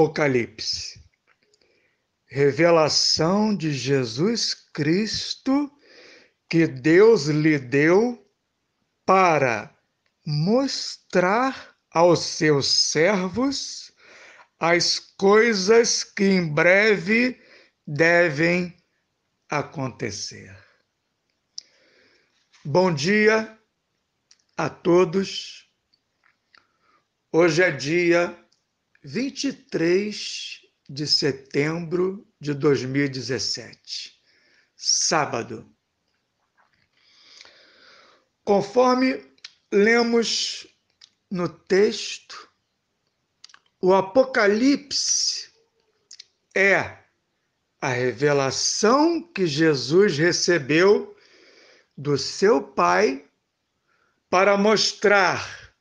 Apocalipse. Revelação de Jesus Cristo que Deus lhe deu para mostrar aos seus servos as coisas que em breve devem acontecer. Bom dia a todos. Hoje é dia 23 de setembro de 2017, sábado. Conforme lemos no texto, o Apocalipse é a revelação que Jesus recebeu do seu Pai para mostrar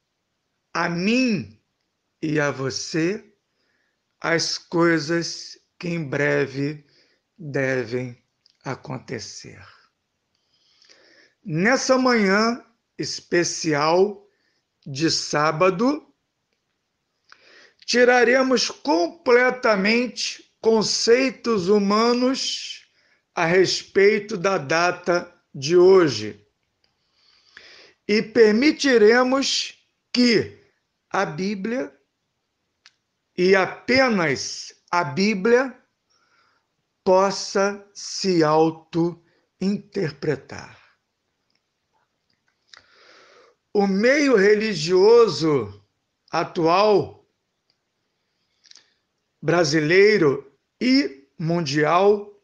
a mim e a você as coisas que em breve devem acontecer. Nessa manhã especial de sábado, tiraremos completamente conceitos humanos a respeito da data de hoje e permitiremos que a Bíblia e apenas a Bíblia possa se auto-interpretar. O meio religioso atual brasileiro e mundial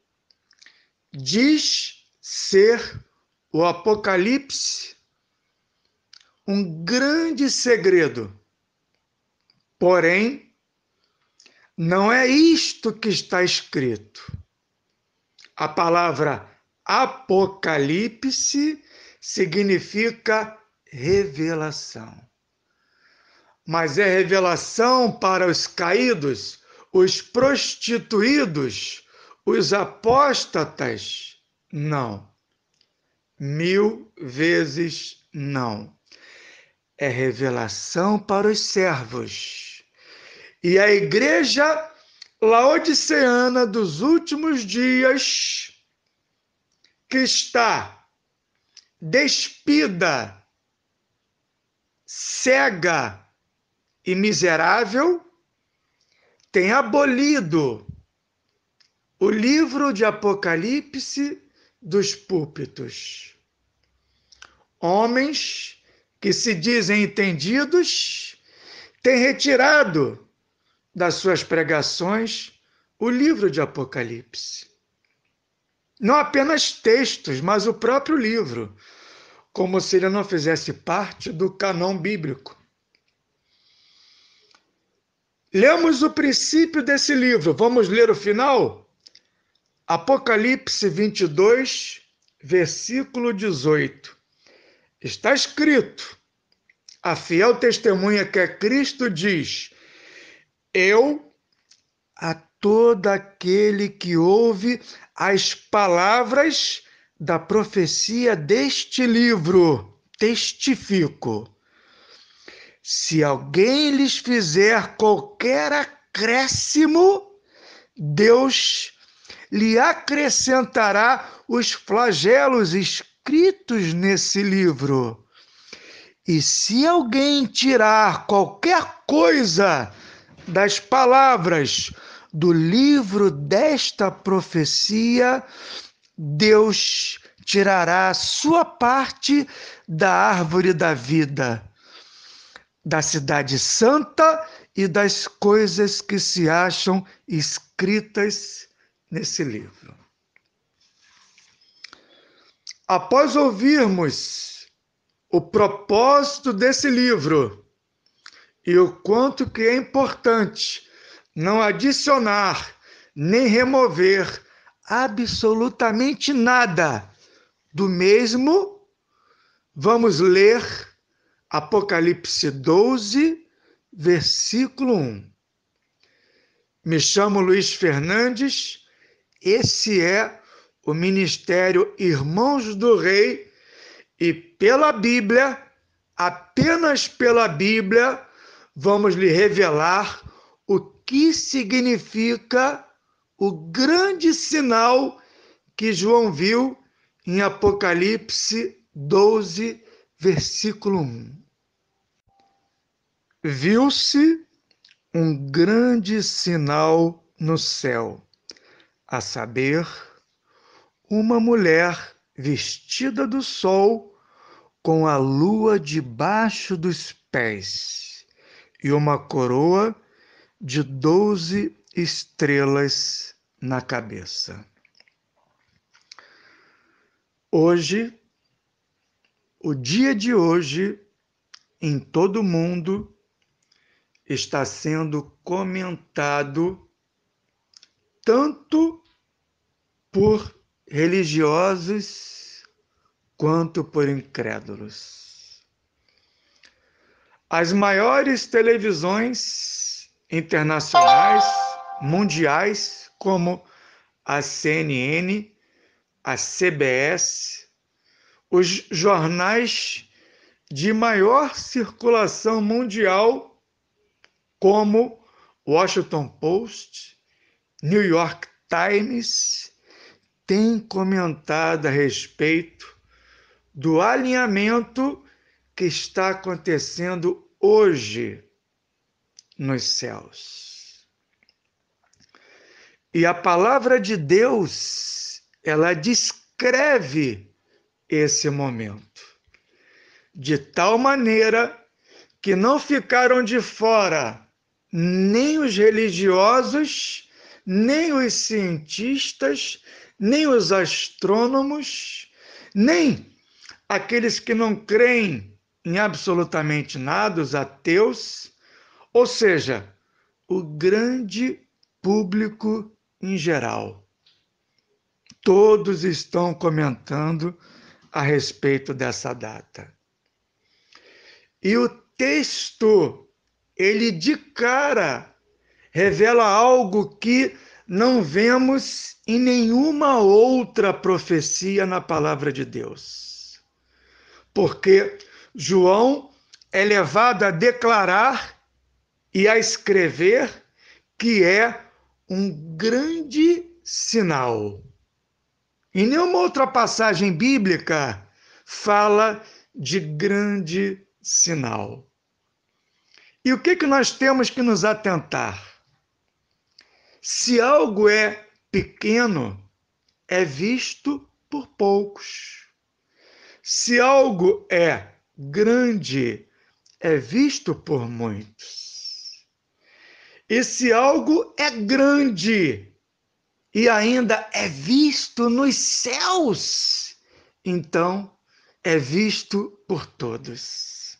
diz ser o Apocalipse um grande segredo, porém não é isto que está escrito. A palavra Apocalipse significa revelação. Mas é revelação para os caídos, os prostituídos, os apóstatas? Não. Mil vezes não. É revelação para os servos e a igreja laodiceana dos últimos dias, que está despida, cega e miserável, tem abolido o livro de Apocalipse dos púlpitos. Homens que se dizem entendidos têm retirado das suas pregações o livro de Apocalipse. Não apenas textos, mas o próprio livro, como se ele não fizesse parte do canon bíblico. Lemos o princípio desse livro, vamos ler o final? Apocalipse 22, versículo 18. Está escrito: A fiel testemunha que é Cristo diz eu a todo aquele que ouve as palavras da profecia deste livro, testifico. Se alguém lhes fizer qualquer acréscimo, Deus lhe acrescentará os flagelos escritos nesse livro. E se alguém tirar qualquer coisa das palavras do livro desta profecia, Deus tirará sua parte da árvore da vida, da cidade santa e das coisas que se acham escritas nesse livro. Após ouvirmos o propósito desse livro, e o quanto que é importante não adicionar nem remover absolutamente nada do mesmo, vamos ler Apocalipse 12, versículo 1. Me chamo Luiz Fernandes, esse é o Ministério Irmãos do Rei e pela Bíblia, apenas pela Bíblia, vamos lhe revelar o que significa o grande sinal que João viu em Apocalipse 12, versículo 1. Viu-se um grande sinal no céu, a saber, uma mulher vestida do sol com a lua debaixo dos pés e uma coroa de doze estrelas na cabeça. Hoje, o dia de hoje, em todo o mundo, está sendo comentado tanto por religiosos quanto por incrédulos. As maiores televisões internacionais, mundiais, como a CNN, a CBS, os jornais de maior circulação mundial, como Washington Post, New York Times, têm comentado a respeito do alinhamento que está acontecendo hoje nos céus. E a palavra de Deus, ela descreve esse momento, de tal maneira que não ficaram de fora nem os religiosos, nem os cientistas, nem os astrônomos, nem aqueles que não creem em absolutamente nada os ateus, ou seja, o grande público em geral. Todos estão comentando a respeito dessa data. E o texto, ele de cara revela algo que não vemos em nenhuma outra profecia na palavra de Deus. Porque João é levado a declarar e a escrever que é um grande sinal. Em nenhuma outra passagem bíblica fala de grande sinal. E o que, que nós temos que nos atentar? Se algo é pequeno, é visto por poucos. Se algo é grande é visto por muitos. Esse algo é grande e ainda é visto nos céus, então é visto por todos.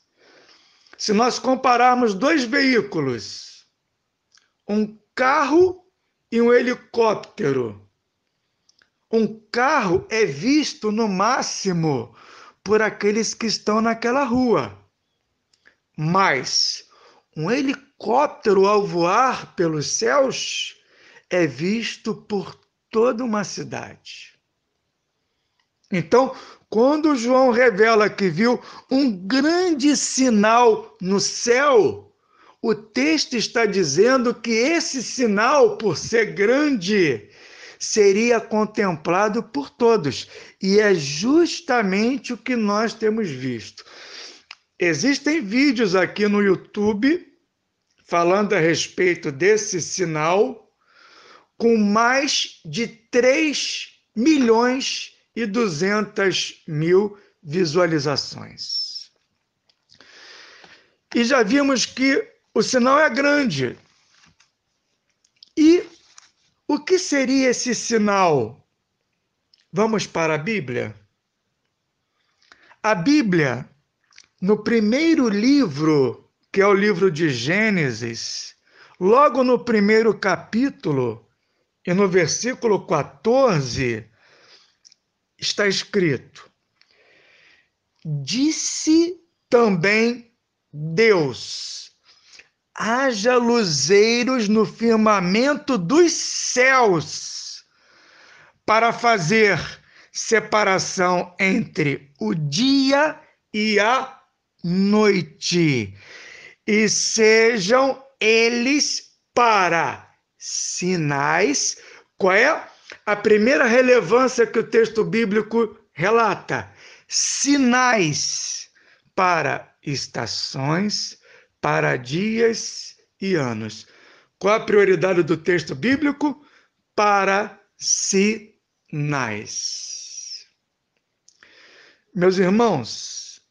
Se nós compararmos dois veículos, um carro e um helicóptero, um carro é visto no máximo por aqueles que estão naquela rua. Mas um helicóptero ao voar pelos céus é visto por toda uma cidade. Então, quando João revela que viu um grande sinal no céu, o texto está dizendo que esse sinal, por ser grande, seria contemplado por todos. E é justamente o que nós temos visto. Existem vídeos aqui no YouTube falando a respeito desse sinal, com mais de 3 milhões e 200 mil visualizações. E já vimos que o sinal é grande. E o que seria esse sinal? Vamos para a Bíblia? A Bíblia, no primeiro livro, que é o livro de Gênesis, logo no primeiro capítulo e no versículo 14, está escrito: Disse também Deus haja luzeiros no firmamento dos céus para fazer separação entre o dia e a noite, e sejam eles para sinais. Qual é a primeira relevância que o texto bíblico relata? Sinais para estações, para dias e anos. Qual a prioridade do texto bíblico? Para sinais. Meus irmãos,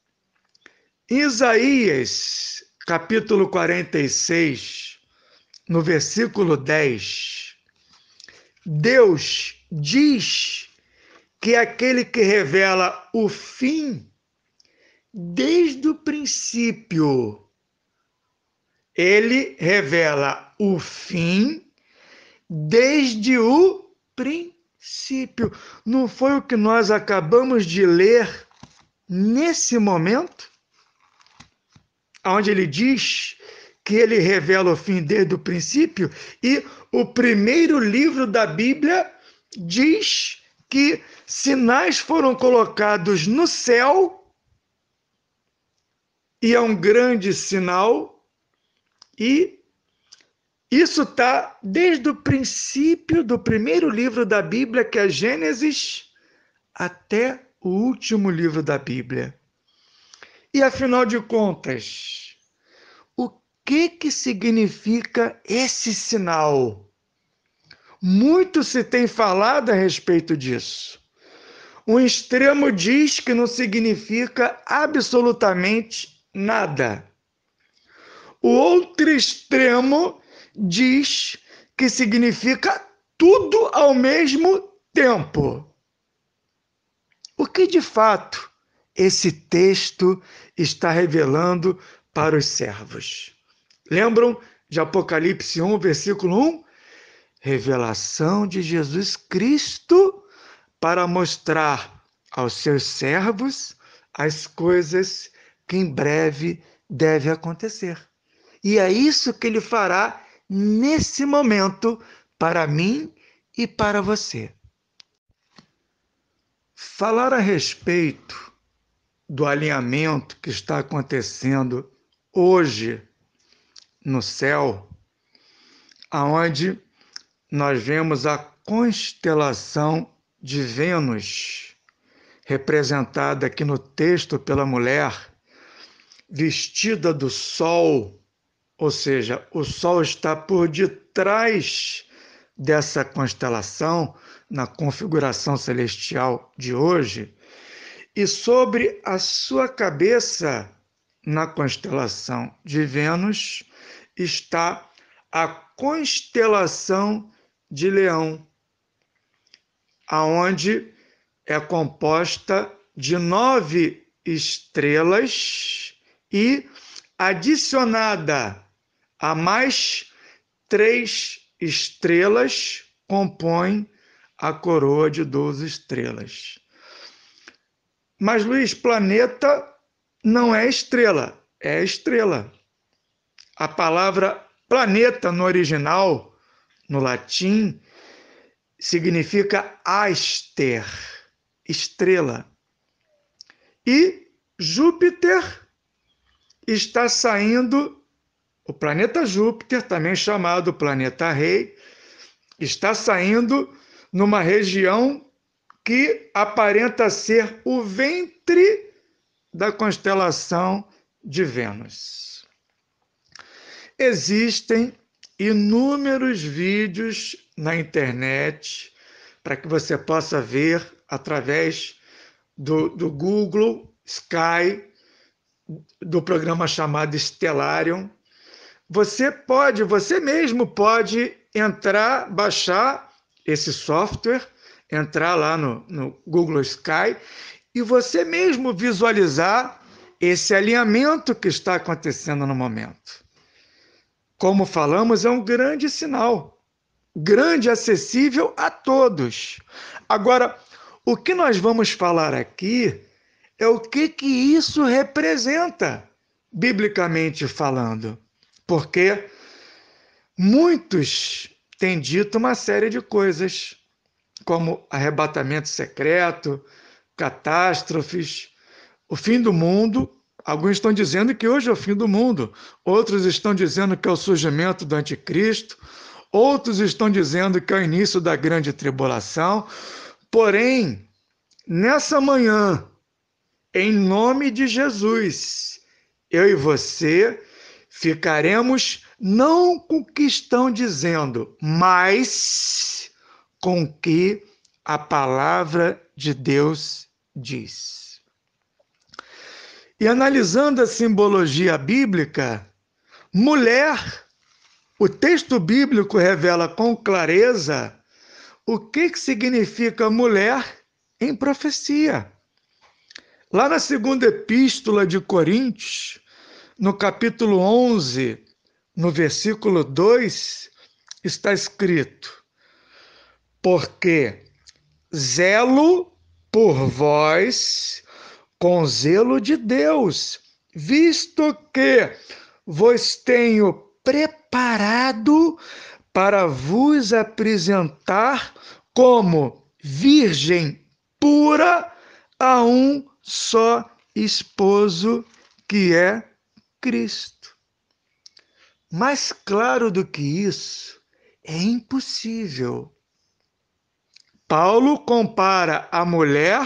Isaías, capítulo 46, no versículo 10, Deus diz que é aquele que revela o fim desde o princípio ele revela o fim desde o princípio. Não foi o que nós acabamos de ler nesse momento? Onde ele diz que ele revela o fim desde o princípio e o primeiro livro da Bíblia diz que sinais foram colocados no céu e é um grande sinal e isso está desde o princípio do primeiro livro da Bíblia, que é Gênesis, até o último livro da Bíblia. E afinal de contas, o que que significa esse sinal? Muito se tem falado a respeito disso. Um extremo diz que não significa absolutamente nada. O outro extremo diz que significa tudo ao mesmo tempo. O que de fato esse texto está revelando para os servos? Lembram de Apocalipse 1, versículo 1? Revelação de Jesus Cristo para mostrar aos seus servos as coisas que em breve devem acontecer. E é isso que ele fará nesse momento para mim e para você. Falar a respeito do alinhamento que está acontecendo hoje no céu, aonde nós vemos a constelação de Vênus, representada aqui no texto pela mulher, vestida do sol, ou seja, o Sol está por detrás dessa constelação, na configuração celestial de hoje, e sobre a sua cabeça, na constelação de Vênus, está a constelação de Leão, aonde é composta de nove estrelas e adicionada a mais três estrelas compõem a coroa de 12 estrelas. Mas, Luiz, planeta não é estrela, é estrela. A palavra planeta no original, no latim, significa aster, estrela. E Júpiter está saindo o planeta Júpiter, também chamado planeta rei, está saindo numa região que aparenta ser o ventre da constelação de Vênus. Existem inúmeros vídeos na internet para que você possa ver através do, do Google Sky, do programa chamado Stellarium, você pode, você mesmo pode entrar, baixar esse software, entrar lá no, no Google Sky e você mesmo visualizar esse alinhamento que está acontecendo no momento. Como falamos, é um grande sinal, grande, acessível a todos. Agora, o que nós vamos falar aqui é o que, que isso representa, biblicamente falando porque muitos têm dito uma série de coisas, como arrebatamento secreto, catástrofes, o fim do mundo. Alguns estão dizendo que hoje é o fim do mundo, outros estão dizendo que é o surgimento do anticristo, outros estão dizendo que é o início da grande tribulação. Porém, nessa manhã, em nome de Jesus, eu e você Ficaremos não com o que estão dizendo, mas com o que a palavra de Deus diz. E analisando a simbologia bíblica, mulher, o texto bíblico revela com clareza o que, que significa mulher em profecia. Lá na segunda epístola de Coríntios, no capítulo 11, no versículo 2, está escrito: Porque zelo por vós com zelo de Deus, visto que vos tenho preparado para vos apresentar como virgem pura a um só esposo que é Cristo. Mais claro do que isso é impossível. Paulo compara a mulher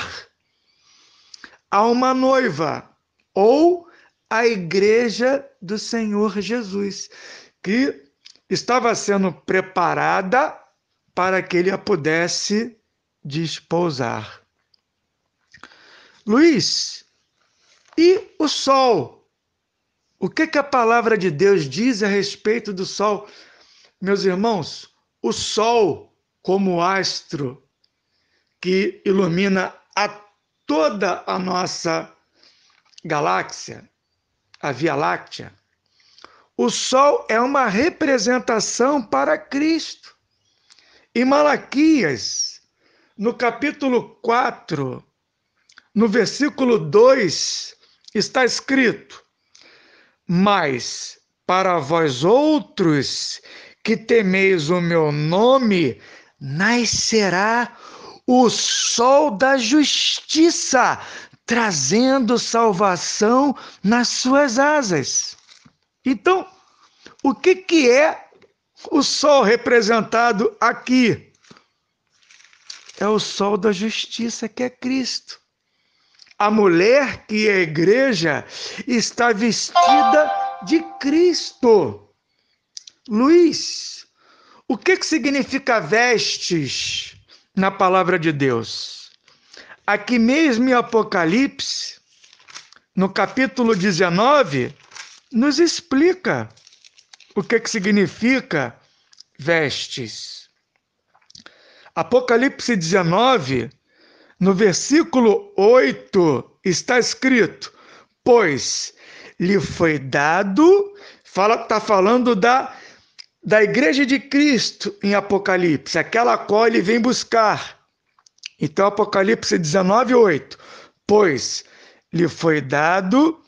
a uma noiva ou a igreja do Senhor Jesus, que estava sendo preparada para que ele a pudesse despousar. Luiz, e o sol? O que, que a palavra de Deus diz a respeito do sol? Meus irmãos, o sol, como astro que ilumina a toda a nossa galáxia, a Via Láctea, o sol é uma representação para Cristo. Em Malaquias, no capítulo 4, no versículo 2, está escrito: mas para vós outros que temeis o meu nome, nascerá o sol da justiça, trazendo salvação nas suas asas. Então, o que, que é o sol representado aqui? É o sol da justiça que é Cristo. A mulher que é igreja está vestida de Cristo. Luiz, o que, que significa vestes na palavra de Deus? Aqui mesmo em Apocalipse, no capítulo 19, nos explica o que, que significa vestes. Apocalipse 19, no versículo 8 está escrito: Pois lhe foi dado, fala está falando da da igreja de Cristo em Apocalipse, aquela a qual ele vem buscar. Então Apocalipse 8. Pois lhe foi dado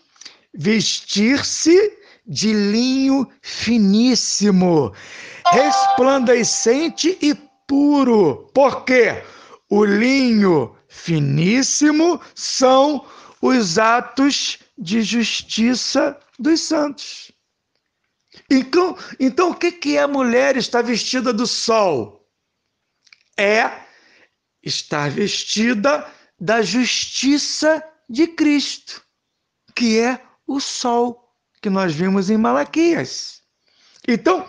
vestir-se de linho finíssimo, resplandecente e puro. Por quê? O linho finíssimo são os atos de justiça dos santos. Então, então o que, que é a mulher estar vestida do sol? É estar vestida da justiça de Cristo, que é o sol que nós vimos em Malaquias. Então,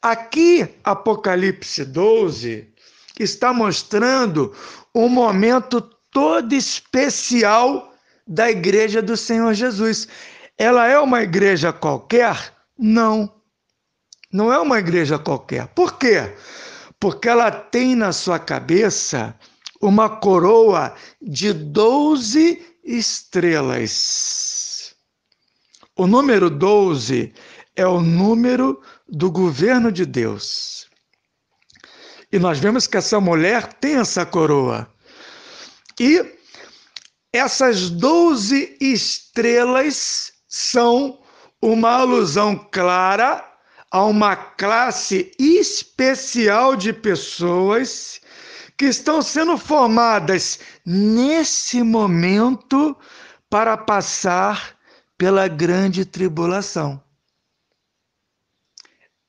aqui Apocalipse 12 está mostrando um momento todo especial da Igreja do Senhor Jesus. Ela é uma igreja qualquer? Não. Não é uma igreja qualquer. Por quê? Porque ela tem na sua cabeça uma coroa de 12 estrelas. O número 12 é o número do governo de Deus. E nós vemos que essa mulher tem essa coroa. E essas doze estrelas são uma alusão clara a uma classe especial de pessoas que estão sendo formadas nesse momento para passar pela grande tribulação.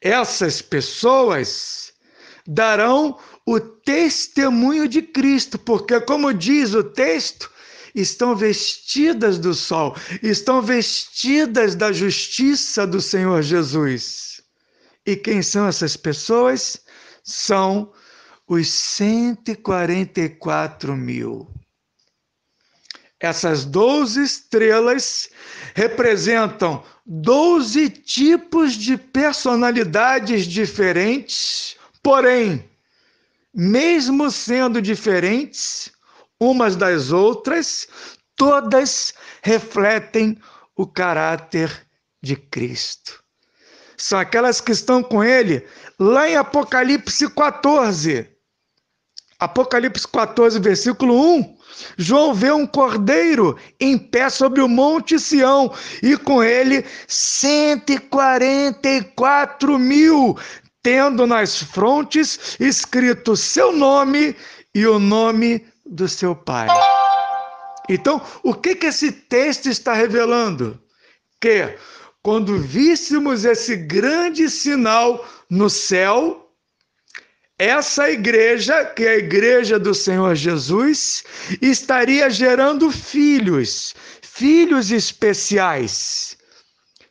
Essas pessoas darão o testemunho de Cristo, porque, como diz o texto, estão vestidas do sol, estão vestidas da justiça do Senhor Jesus. E quem são essas pessoas? São os 144 mil. Essas 12 estrelas representam 12 tipos de personalidades diferentes Porém, mesmo sendo diferentes umas das outras, todas refletem o caráter de Cristo. São aquelas que estão com ele lá em Apocalipse 14. Apocalipse 14, versículo 1. João vê um cordeiro em pé sobre o monte Sião e com ele 144 mil tendo nas frontes escrito seu nome e o nome do seu pai. Então, o que, que esse texto está revelando? Que quando víssemos esse grande sinal no céu, essa igreja, que é a igreja do Senhor Jesus, estaria gerando filhos, filhos especiais,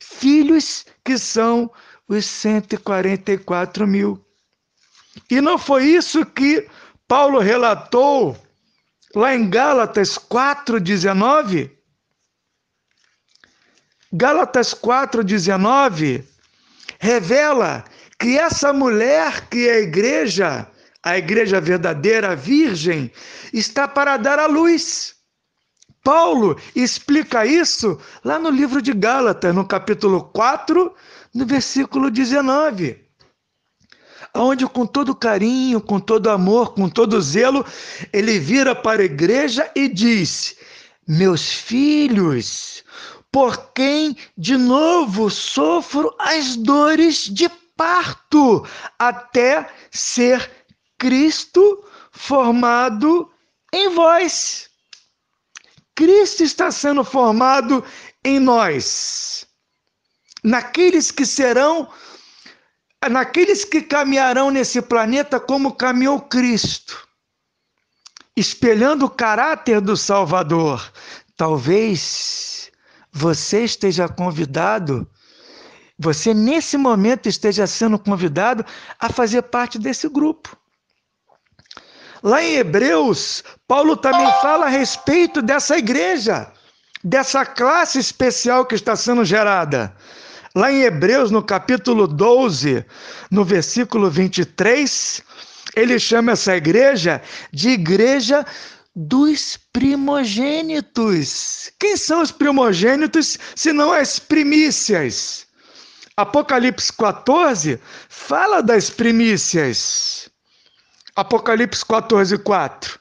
filhos que são especiais os 144 mil. E não foi isso que Paulo relatou lá em Gálatas 4,19? Gálatas 4,19 revela que essa mulher que é a igreja, a igreja verdadeira, a virgem, está para dar à luz. Paulo explica isso lá no livro de Gálatas, no capítulo 4, no versículo 19. Onde, com todo carinho, com todo amor, com todo zelo, ele vira para a igreja e diz: Meus filhos, por quem de novo sofro as dores de parto, até ser Cristo formado em vós. Cristo está sendo formado em nós naqueles que serão, naqueles que caminharão nesse planeta como caminhou Cristo, espelhando o caráter do Salvador. Talvez você esteja convidado, você nesse momento esteja sendo convidado a fazer parte desse grupo. Lá em Hebreus, Paulo também fala a respeito dessa igreja, dessa classe especial que está sendo gerada. Lá em Hebreus, no capítulo 12, no versículo 23, ele chama essa igreja de igreja dos primogênitos. Quem são os primogênitos se não as primícias? Apocalipse 14 fala das primícias. Apocalipse 14, 4.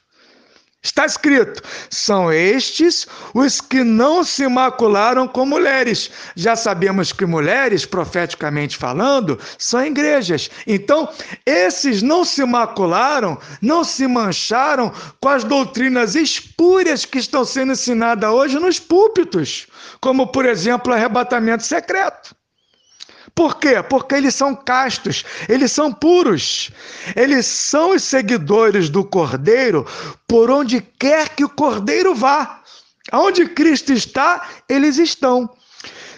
Está escrito: são estes os que não se macularam com mulheres. Já sabemos que mulheres, profeticamente falando, são igrejas. Então, esses não se macularam, não se mancharam com as doutrinas espúrias que estão sendo ensinadas hoje nos púlpitos, como, por exemplo, arrebatamento secreto. Por quê? Porque eles são castos, eles são puros, eles são os seguidores do Cordeiro por onde quer que o Cordeiro vá. Aonde Cristo está, eles estão.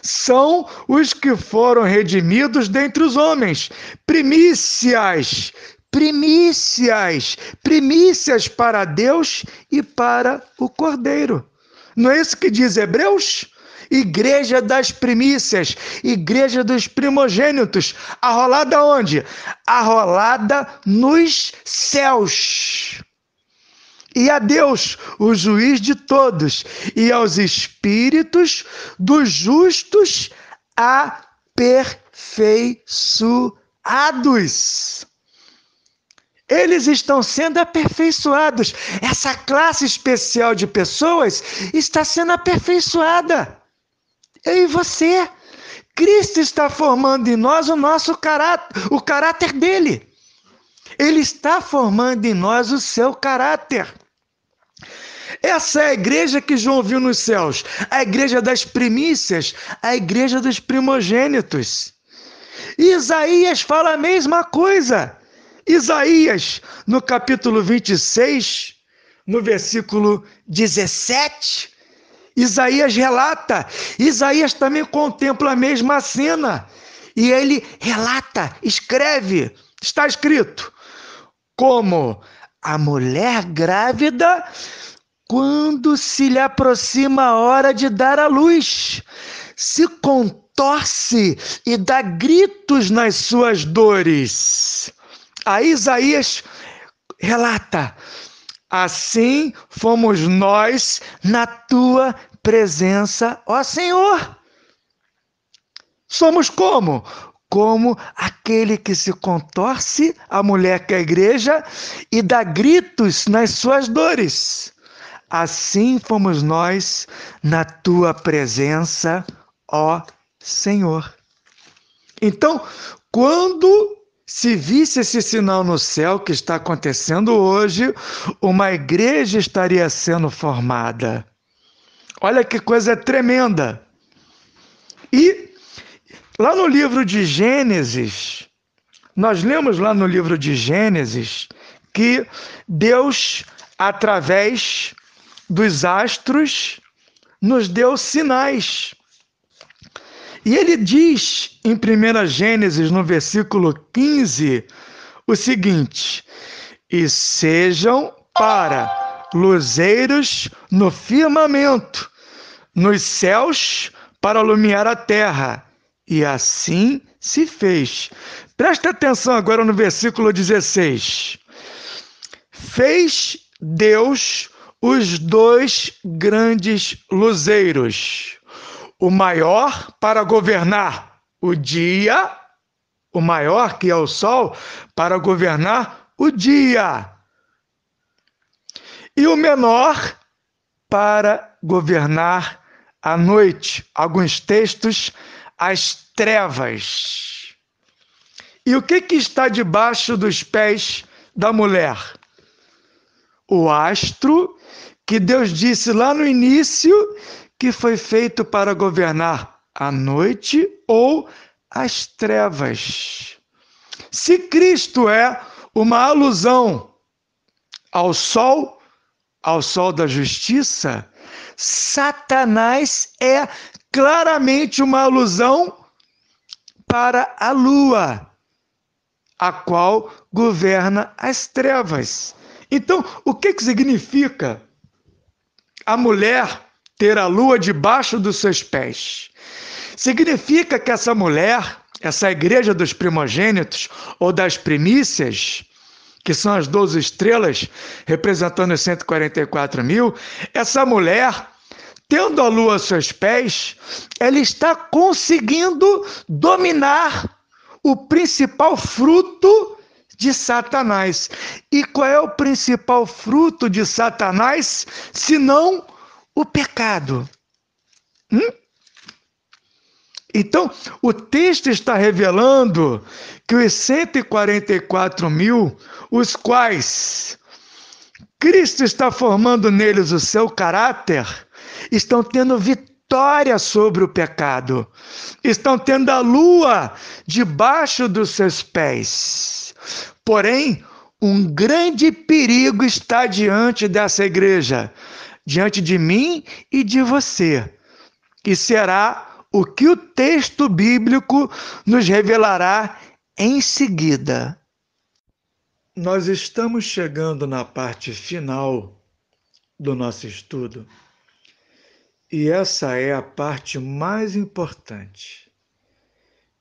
São os que foram redimidos dentre os homens, primícias, primícias, primícias para Deus e para o Cordeiro. Não é isso que diz Hebreus? igreja das primícias, igreja dos primogênitos, arrolada onde? Arrolada nos céus. E a Deus, o juiz de todos, e aos espíritos dos justos aperfeiçoados eles estão sendo aperfeiçoados. Essa classe especial de pessoas está sendo aperfeiçoada. Eu e você. Cristo está formando em nós o nosso caráter, o caráter dele. Ele está formando em nós o seu caráter. Essa é a igreja que João viu nos céus, a igreja das primícias, a igreja dos primogênitos. Isaías fala a mesma coisa. Isaías, no capítulo 26, no versículo 17, Isaías relata, Isaías também contempla a mesma cena. E ele relata, escreve, está escrito, como a mulher grávida quando se lhe aproxima a hora de dar à luz, se contorce e dá gritos nas suas dores. A Isaías relata: Assim fomos nós na tua presença, ó Senhor. Somos como? Como aquele que se contorce, a mulher que é a igreja, e dá gritos nas suas dores. Assim fomos nós na tua presença, ó Senhor. Então, quando se visse esse sinal no céu que está acontecendo hoje, uma igreja estaria sendo formada. Olha que coisa tremenda. E lá no livro de Gênesis, nós lemos lá no livro de Gênesis que Deus, através dos astros, nos deu sinais. E ele diz em 1 Gênesis, no versículo 15, o seguinte: E sejam para luzeiros no firmamento, nos céus para alumiar a terra. E assim se fez. Presta atenção agora no versículo 16. Fez Deus os dois grandes luzeiros, o maior para governar o dia, o maior que é o sol, para governar o dia, e o menor para governar à noite, alguns textos, as trevas. E o que, que está debaixo dos pés da mulher? O astro que Deus disse lá no início que foi feito para governar a noite ou as trevas. Se Cristo é uma alusão ao sol, ao sol da justiça, Satanás é claramente uma alusão para a lua, a qual governa as trevas. Então, o que, que significa a mulher ter a lua debaixo dos seus pés? Significa que essa mulher, essa igreja dos primogênitos ou das primícias, que são as 12 estrelas, representando os 144 mil, essa mulher, tendo a lua a seus pés, ela está conseguindo dominar o principal fruto de Satanás. E qual é o principal fruto de Satanás, senão o pecado? Hum? Então, o texto está revelando que os 144 mil, os quais Cristo está formando neles o seu caráter, estão tendo vitória sobre o pecado, estão tendo a lua debaixo dos seus pés. Porém, um grande perigo está diante dessa igreja, diante de mim e de você, e será o que o texto bíblico nos revelará em seguida. Nós estamos chegando na parte final do nosso estudo e essa é a parte mais importante.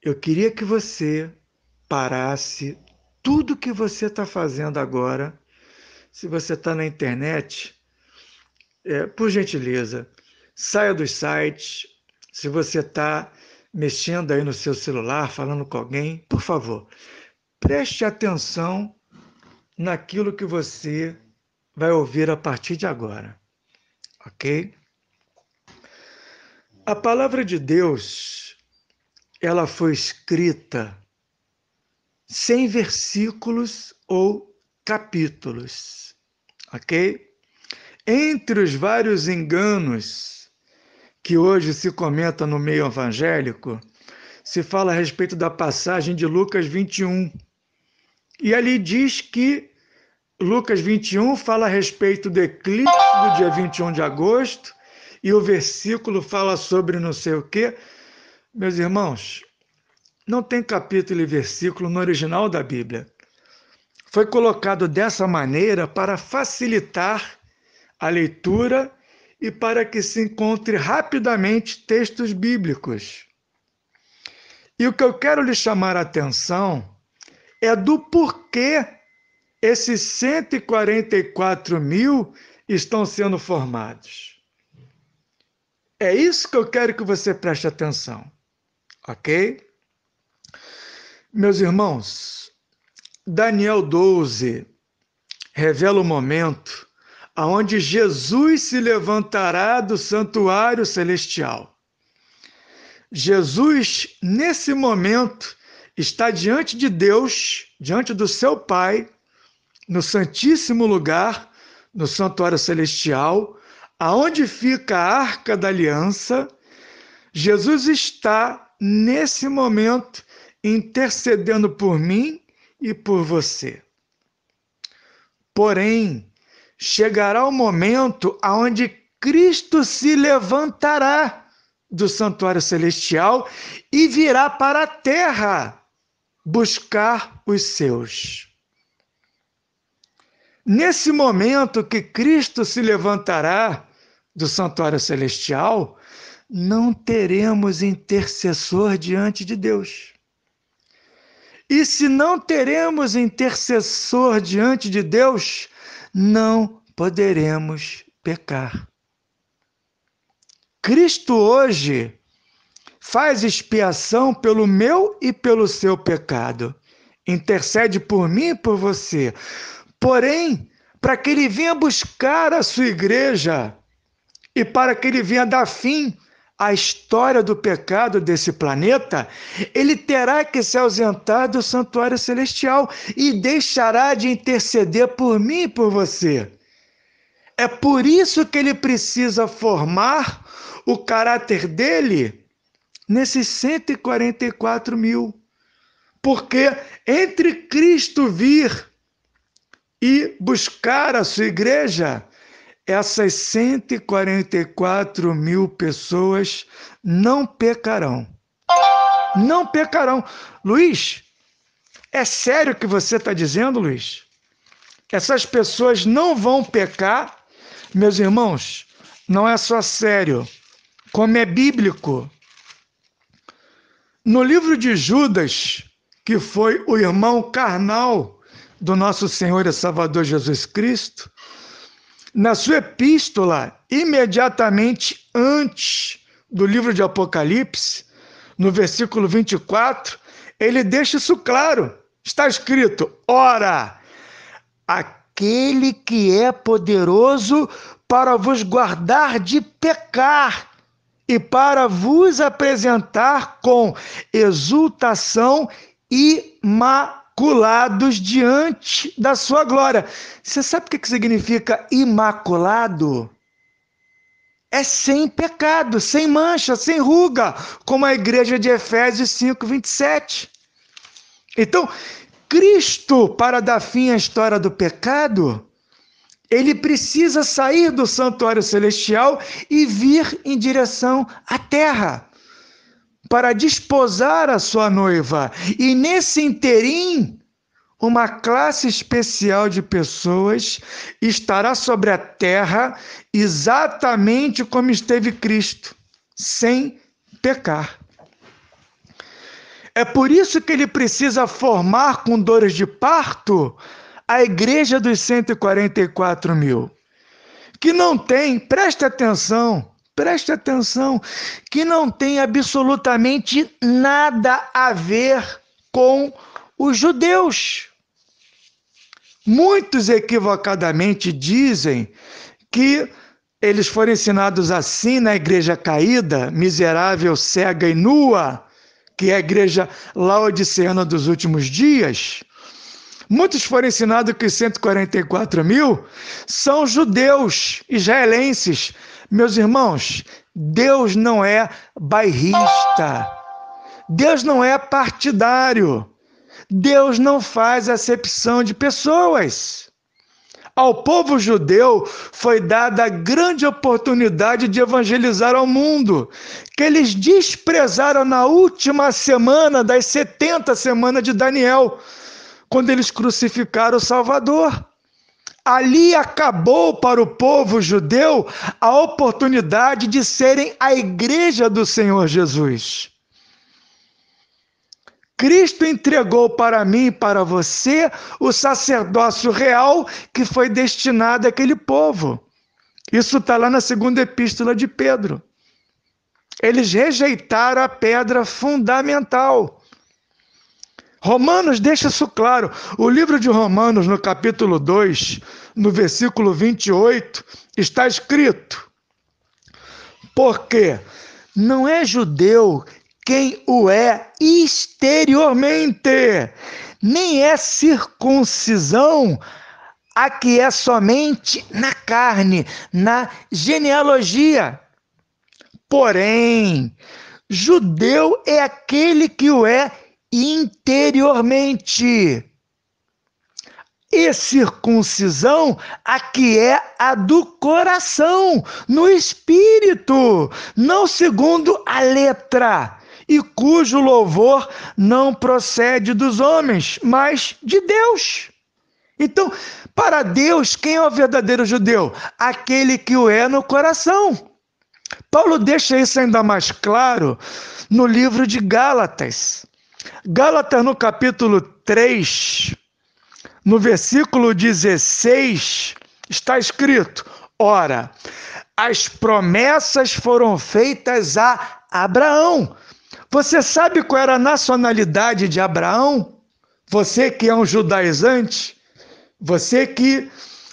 Eu queria que você parasse tudo que você está fazendo agora. Se você está na internet, é, por gentileza, saia dos sites, se você está mexendo aí no seu celular, falando com alguém, por favor, preste atenção naquilo que você vai ouvir a partir de agora, ok? A palavra de Deus, ela foi escrita sem versículos ou capítulos, ok? Entre os vários enganos que hoje se comenta no meio evangélico, se fala a respeito da passagem de Lucas 21. E ali diz que Lucas 21 fala a respeito do eclipse do dia 21 de agosto, e o versículo fala sobre não sei o quê. Meus irmãos, não tem capítulo e versículo no original da Bíblia. Foi colocado dessa maneira para facilitar a leitura e para que se encontre rapidamente textos bíblicos. E o que eu quero lhe chamar a atenção é do porquê esses 144 mil estão sendo formados. É isso que eu quero que você preste atenção, ok? Meus irmãos, Daniel 12 revela o momento aonde Jesus se levantará do santuário celestial. Jesus, nesse momento, está diante de Deus, diante do seu Pai, no Santíssimo Lugar, no Santuário Celestial, aonde fica a Arca da Aliança. Jesus está, nesse momento, intercedendo por mim e por você. Porém, chegará o momento aonde Cristo se levantará do santuário celestial e virá para a terra buscar os seus. Nesse momento que Cristo se levantará do santuário celestial, não teremos intercessor diante de Deus. E se não teremos intercessor diante de Deus, não poderemos pecar. Cristo hoje faz expiação pelo meu e pelo seu pecado, intercede por mim e por você. Porém, para que ele venha buscar a sua igreja e para que ele venha dar fim a história do pecado desse planeta, ele terá que se ausentar do santuário celestial e deixará de interceder por mim e por você. É por isso que ele precisa formar o caráter dele nesses 144 mil. Porque entre Cristo vir e buscar a sua igreja, essas 144 mil pessoas não pecarão. Não pecarão. Luiz, é sério o que você está dizendo, Luiz? Essas pessoas não vão pecar? Meus irmãos, não é só sério, como é bíblico. No livro de Judas, que foi o irmão carnal do nosso Senhor e Salvador Jesus Cristo, na sua epístola, imediatamente antes do livro de Apocalipse, no versículo 24, ele deixa isso claro. Está escrito: ora, aquele que é poderoso para vos guardar de pecar e para vos apresentar com exultação imaculada imaculados diante da sua glória. Você sabe o que significa imaculado? É sem pecado, sem mancha, sem ruga, como a igreja de Efésios 5, 27. Então, Cristo, para dar fim à história do pecado, ele precisa sair do santuário celestial e vir em direção à terra para desposar a sua noiva. E nesse interim, uma classe especial de pessoas estará sobre a terra exatamente como esteve Cristo, sem pecar. É por isso que ele precisa formar com dores de parto a igreja dos 144 mil, que não tem, preste atenção, preste atenção, que não tem absolutamente nada a ver com os judeus. Muitos equivocadamente dizem que eles foram ensinados assim na igreja caída, miserável, cega e nua, que é a igreja laodiceana dos últimos dias. Muitos foram ensinados que 144 mil são judeus israelenses meus irmãos, Deus não é bairrista. Deus não é partidário. Deus não faz acepção de pessoas. Ao povo judeu foi dada a grande oportunidade de evangelizar ao mundo, que eles desprezaram na última semana das 70 semanas de Daniel, quando eles crucificaram o Salvador. Ali acabou para o povo judeu a oportunidade de serem a igreja do Senhor Jesus. Cristo entregou para mim e para você o sacerdócio real que foi destinado àquele povo. Isso está lá na segunda epístola de Pedro. Eles rejeitaram a pedra fundamental. Romanos deixa isso claro. O livro de Romanos, no capítulo 2, no versículo 28, está escrito: Porque não é judeu quem o é exteriormente, nem é circuncisão a que é somente na carne, na genealogia. Porém, judeu é aquele que o é interiormente. E circuncisão, a que é a do coração, no espírito, não segundo a letra, e cujo louvor não procede dos homens, mas de Deus. Então, para Deus, quem é o verdadeiro judeu? Aquele que o é no coração. Paulo deixa isso ainda mais claro no livro de Gálatas. Gálatas, no capítulo 3, no versículo 16, está escrito: Ora, as promessas foram feitas a Abraão. Você sabe qual era a nacionalidade de Abraão? Você que é um judaizante, você que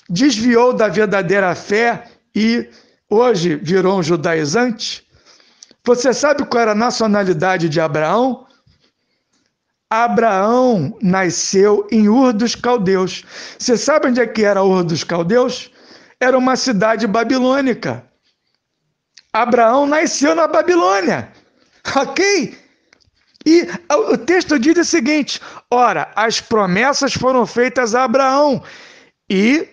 desviou da verdadeira fé e hoje virou um judaizante, você sabe qual era a nacionalidade de Abraão? Abraão nasceu em Ur dos Caldeus. Você sabe onde é que era Ur dos Caldeus? Era uma cidade babilônica. Abraão nasceu na Babilônia. Ok? E o texto diz o seguinte: ora, as promessas foram feitas a Abraão e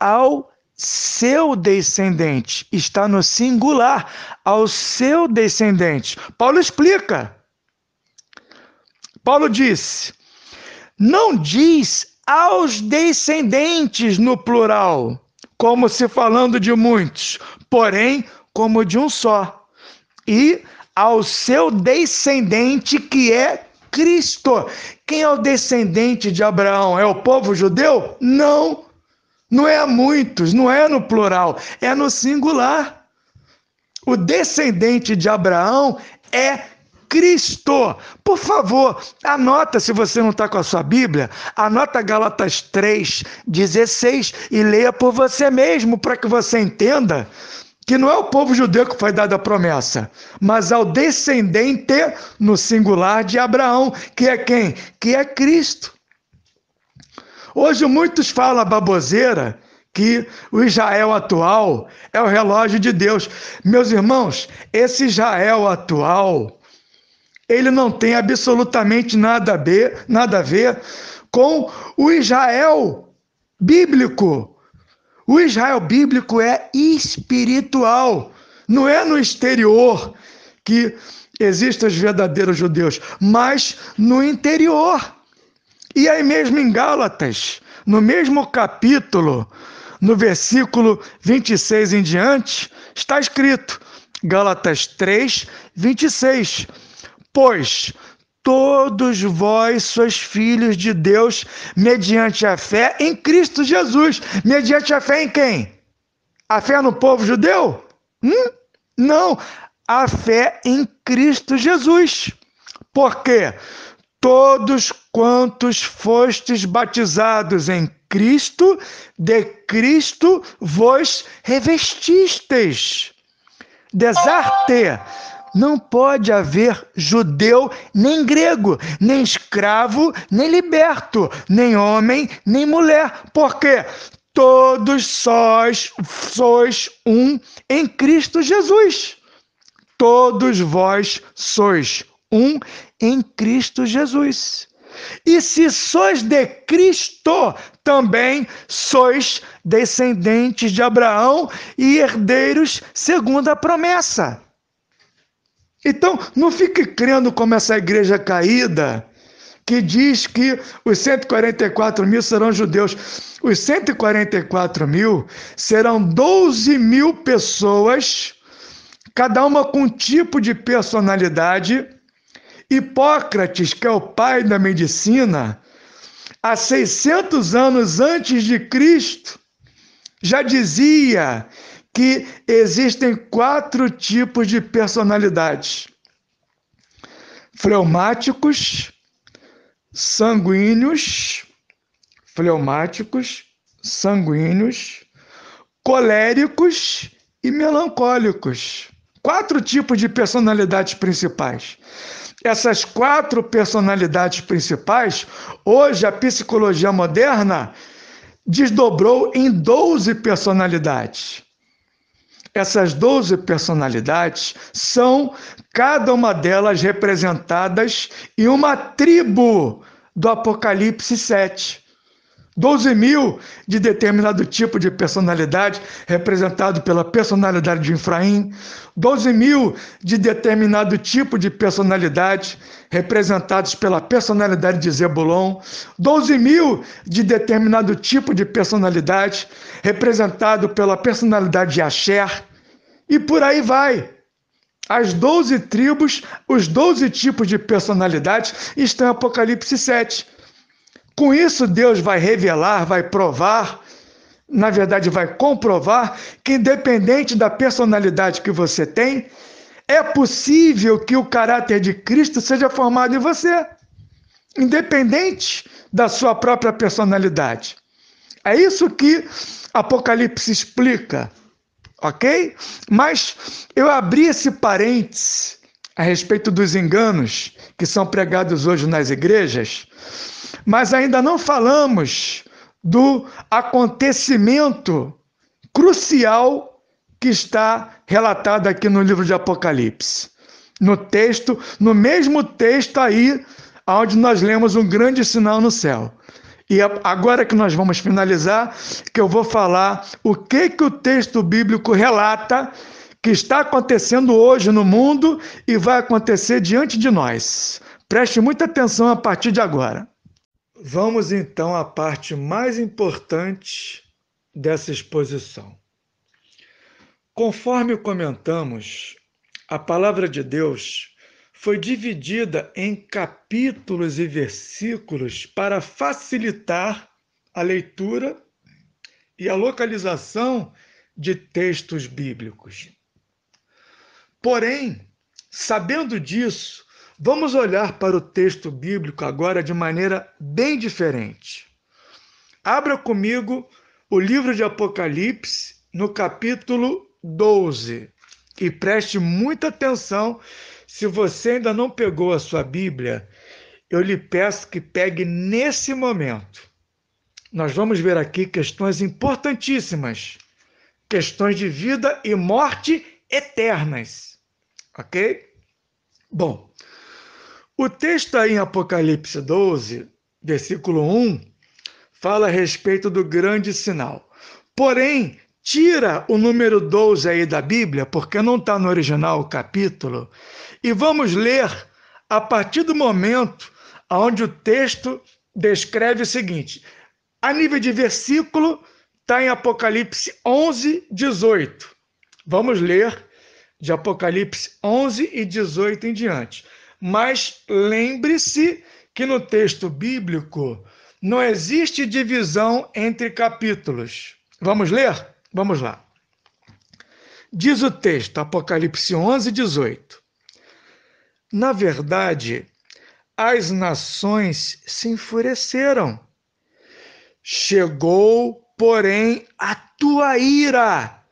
ao seu descendente. Está no singular, ao seu descendente. Paulo explica. Paulo disse: não diz aos descendentes no plural, como se falando de muitos, porém como de um só, e ao seu descendente que é Cristo. Quem é o descendente de Abraão? É o povo judeu? Não. Não é a muitos, não é no plural, é no singular. O descendente de Abraão é Cristo. Por favor, anota se você não está com a sua Bíblia, anota Galatas 3, 16 e leia por você mesmo para que você entenda que não é o povo judeu que foi dada a promessa, mas ao descendente no singular de Abraão, que é quem? Que é Cristo. Hoje muitos falam a baboseira que o Israel atual é o relógio de Deus. Meus irmãos, esse Israel atual ele não tem absolutamente nada a ver, nada a ver com o Israel bíblico. O Israel bíblico é espiritual, não é no exterior que existem os verdadeiros judeus, mas no interior. E aí mesmo em Gálatas, no mesmo capítulo, no versículo 26 em diante, está escrito, Gálatas 3, 26. Pois todos vós sois filhos de Deus mediante a fé em Cristo Jesus. Mediante a fé em quem? A fé no povo judeu? Hum? Não, a fé em Cristo Jesus. Porque todos quantos fostes batizados em Cristo, de Cristo vos revestistes. Desarte não pode haver judeu nem grego, nem escravo nem liberto, nem homem nem mulher, porque todos sois, sois um em Cristo Jesus. Todos vós sois um em Cristo Jesus. E se sois de Cristo, também sois descendentes de Abraão e herdeiros segundo a promessa. Então, não fique crendo como essa igreja caída que diz que os 144 mil serão judeus. Os 144 mil serão 12 mil pessoas, cada uma com um tipo de personalidade. Hipócrates, que é o pai da medicina, há 600 anos antes de Cristo, já dizia que existem quatro tipos de personalidades: fleumáticos, sanguíneos, fleumáticos, sanguíneos, coléricos e melancólicos. Quatro tipos de personalidades principais. Essas quatro personalidades principais, hoje a psicologia moderna desdobrou em 12 personalidades. Essas 12 personalidades são cada uma delas representadas em uma tribo do Apocalipse 7. 12 mil de determinado tipo de personalidade, representado pela personalidade de Efraim, 12 mil de determinado tipo de personalidade, representados pela personalidade de Zebulon, 12 mil de determinado tipo de personalidade, representado pela personalidade de Asher, e por aí vai. As 12 tribos, os 12 tipos de personalidades estão em Apocalipse 7. Com isso, Deus vai revelar, vai provar, na verdade, vai comprovar que, independente da personalidade que você tem, é possível que o caráter de Cristo seja formado em você, independente da sua própria personalidade. É isso que Apocalipse explica, ok? Mas eu abri esse parênteses a respeito dos enganos que são pregados hoje nas igrejas mas ainda não falamos do acontecimento crucial que está relatado aqui no livro de Apocalipse. No texto, no mesmo texto aí, onde nós lemos um grande sinal no céu. E agora que nós vamos finalizar, que eu vou falar o que que o texto bíblico relata que está acontecendo hoje no mundo e vai acontecer diante de nós. Preste muita atenção a partir de agora. Vamos então à parte mais importante dessa exposição. Conforme comentamos, a palavra de Deus foi dividida em capítulos e versículos para facilitar a leitura e a localização de textos bíblicos. Porém, sabendo disso, Vamos olhar para o texto bíblico agora de maneira bem diferente. Abra comigo o livro de Apocalipse, no capítulo 12. E preste muita atenção, se você ainda não pegou a sua Bíblia, eu lhe peço que pegue nesse momento. Nós vamos ver aqui questões importantíssimas, questões de vida e morte eternas. Ok? Bom, o texto aí em Apocalipse 12, versículo 1, fala a respeito do grande sinal. Porém, tira o número 12 aí da Bíblia, porque não está no original o capítulo, e vamos ler a partir do momento onde o texto descreve o seguinte. A nível de versículo, está em Apocalipse 11, 18. Vamos ler de Apocalipse 11 e 18 em diante. Mas lembre-se que no texto bíblico não existe divisão entre capítulos. Vamos ler? Vamos lá. Diz o texto, Apocalipse 11, 18. Na verdade, as nações se enfureceram. Chegou, porém, a tua ira,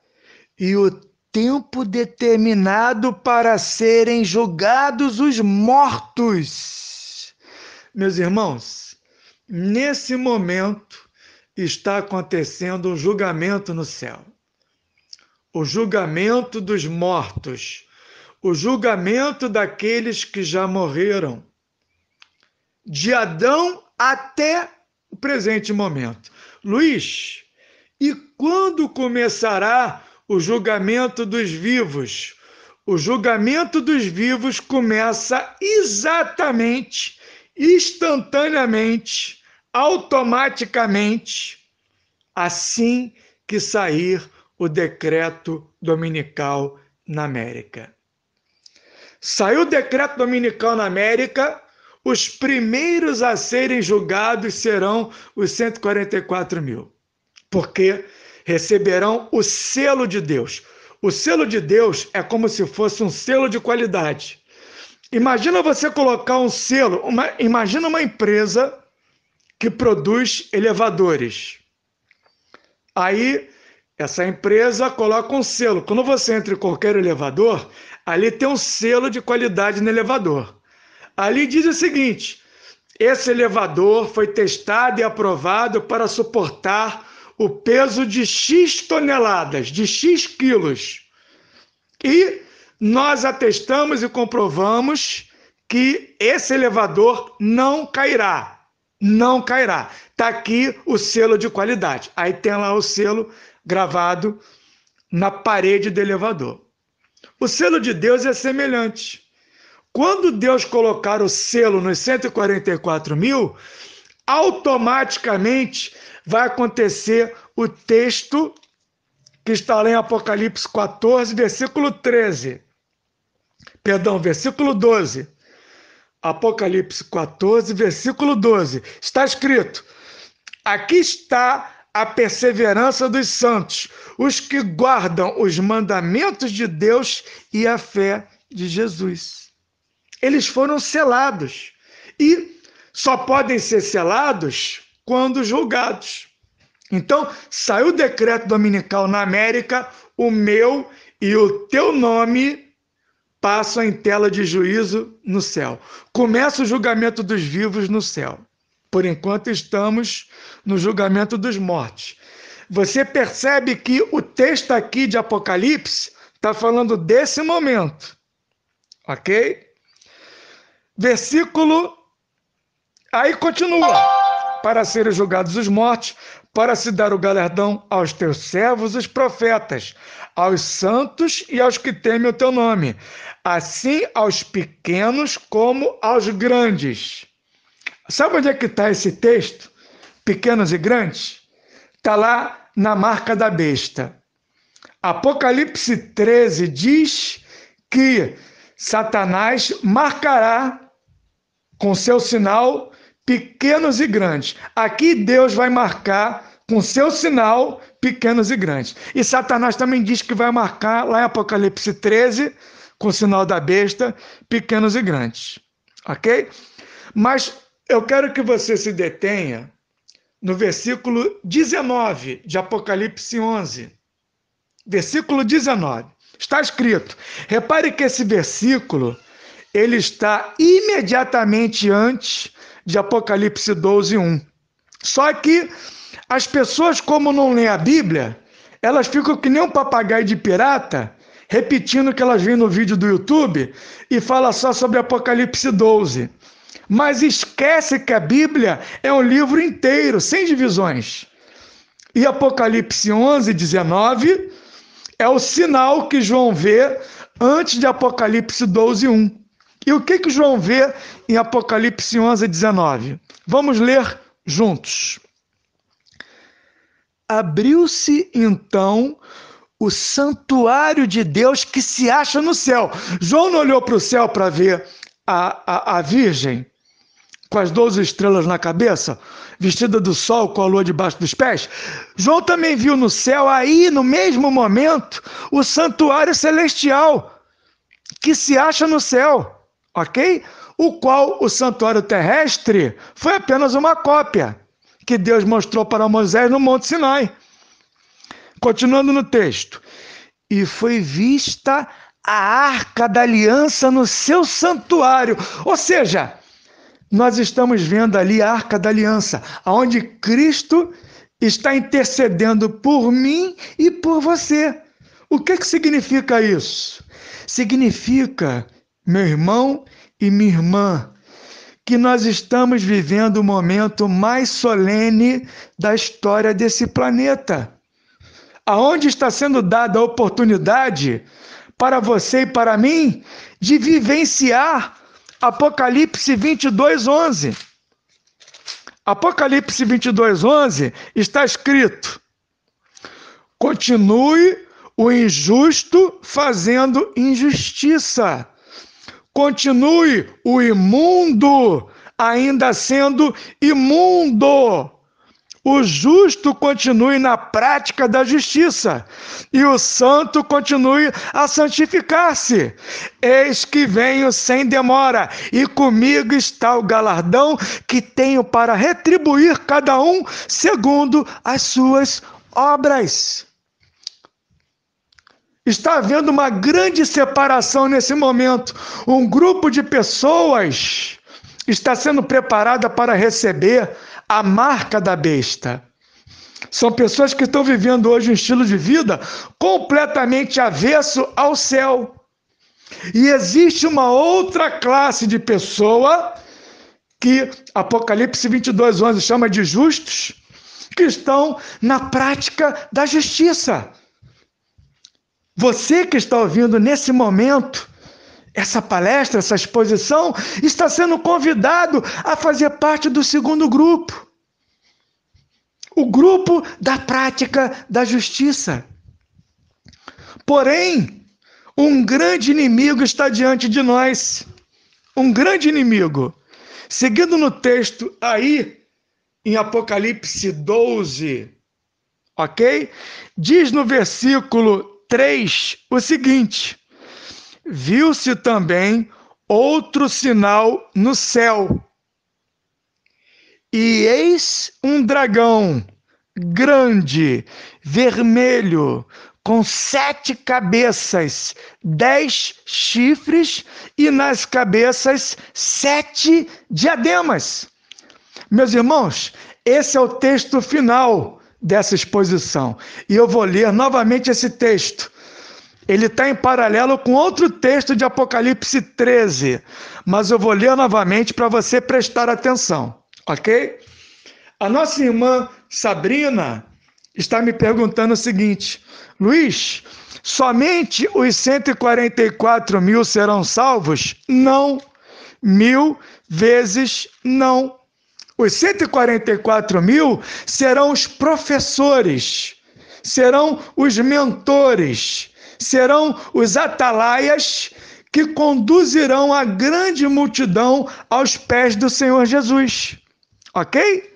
e o tempo determinado para serem julgados os mortos. Meus irmãos, nesse momento está acontecendo um julgamento no céu. O julgamento dos mortos, o julgamento daqueles que já morreram. De Adão até o presente momento. Luiz, e quando começará o julgamento dos vivos. O julgamento dos vivos começa exatamente, instantaneamente, automaticamente, assim que sair o decreto dominical na América. Saiu o decreto dominical na América, os primeiros a serem julgados serão os 144 mil, porque receberão o selo de Deus. O selo de Deus é como se fosse um selo de qualidade. Imagina você colocar um selo, uma, imagina uma empresa que produz elevadores. Aí essa empresa coloca um selo. Quando você entra em qualquer elevador, ali tem um selo de qualidade no elevador. Ali diz o seguinte: esse elevador foi testado e aprovado para suportar o peso de X toneladas, de X quilos. E nós atestamos e comprovamos que esse elevador não cairá. Não cairá. Está aqui o selo de qualidade. Aí tem lá o selo gravado na parede do elevador. O selo de Deus é semelhante. Quando Deus colocar o selo nos 144 mil, automaticamente vai acontecer o texto que está lá em Apocalipse 14, versículo 13. Perdão, versículo 12. Apocalipse 14, versículo 12. Está escrito: Aqui está a perseverança dos santos, os que guardam os mandamentos de Deus e a fé de Jesus. Eles foram selados e só podem ser selados quando julgados. Então, saiu o decreto dominical na América, o meu e o teu nome passam em tela de juízo no céu. Começa o julgamento dos vivos no céu. Por enquanto, estamos no julgamento dos mortos. Você percebe que o texto aqui de Apocalipse está falando desse momento, ok? Versículo. Aí continua para serem julgados os mortos, para se dar o galardão aos teus servos, os profetas, aos santos e aos que temem o teu nome, assim aos pequenos como aos grandes. Sabe onde é que está esse texto? Pequenos e grandes? Está lá na marca da besta. Apocalipse 13 diz que Satanás marcará com seu sinal pequenos e grandes. Aqui Deus vai marcar com seu sinal pequenos e grandes. E Satanás também diz que vai marcar lá em Apocalipse 13, com o sinal da besta, pequenos e grandes. OK? Mas eu quero que você se detenha no versículo 19 de Apocalipse 11. Versículo 19. Está escrito. Repare que esse versículo ele está imediatamente antes de Apocalipse 12, 1. Só que as pessoas, como não lêem a Bíblia, elas ficam que nem um papagaio de pirata, repetindo o que elas veem no vídeo do YouTube e fala só sobre Apocalipse 12. Mas esquece que a Bíblia é um livro inteiro, sem divisões. E Apocalipse 11, 19 é o sinal que João vê antes de Apocalipse 12, 1. E o que que João vê em Apocalipse 11, 19? Vamos ler juntos. Abriu-se então o santuário de Deus que se acha no céu. João não olhou para o céu para ver a, a, a Virgem com as 12 estrelas na cabeça, vestida do sol com a lua debaixo dos pés, João também viu no céu, aí no mesmo momento, o santuário celestial que se acha no céu ok? O qual o santuário terrestre foi apenas uma cópia que Deus mostrou para Moisés no Monte Sinai. Continuando no texto. E foi vista a arca da aliança no seu santuário. Ou seja, nós estamos vendo ali a arca da aliança, aonde Cristo está intercedendo por mim e por você. O que, que significa isso? Significa meu irmão e minha irmã, que nós estamos vivendo o momento mais solene da história desse planeta. Aonde está sendo dada a oportunidade para você e para mim de vivenciar Apocalipse 22, 11. Apocalipse 22, 11 está escrito: continue o injusto fazendo injustiça continue o imundo ainda sendo imundo. O justo continue na prática da justiça e o santo continue a santificar-se. Eis que venho sem demora, e comigo está o galardão que tenho para retribuir cada um segundo as suas obras. Está havendo uma grande separação nesse momento. Um grupo de pessoas está sendo preparada para receber a marca da besta. São pessoas que estão vivendo hoje um estilo de vida completamente avesso ao céu. E existe uma outra classe de pessoa que Apocalipse 22, 11 chama de justos, que estão na prática da justiça você que está ouvindo nesse momento essa palestra, essa exposição, está sendo convidado a fazer parte do segundo grupo o grupo da prática da justiça. Porém, um grande inimigo está diante de nós. Um grande inimigo. Seguindo no texto aí, em Apocalipse 12, ok? Diz no versículo 3, o seguinte: Viu-se também outro sinal no céu. E eis um dragão grande, vermelho, com sete cabeças, dez chifres e nas cabeças sete diademas. Meus irmãos, esse é o texto final dessa exposição. E eu vou ler novamente esse texto. Ele está em paralelo com outro texto de Apocalipse 13, mas eu vou ler novamente para você prestar atenção, ok? A nossa irmã Sabrina está me perguntando o seguinte: Luiz, somente os 144 mil serão salvos? Não. Mil vezes não. Os 144 mil serão os professores, serão os mentores, serão os atalaias que conduzirão a grande multidão aos pés do Senhor Jesus. Ok?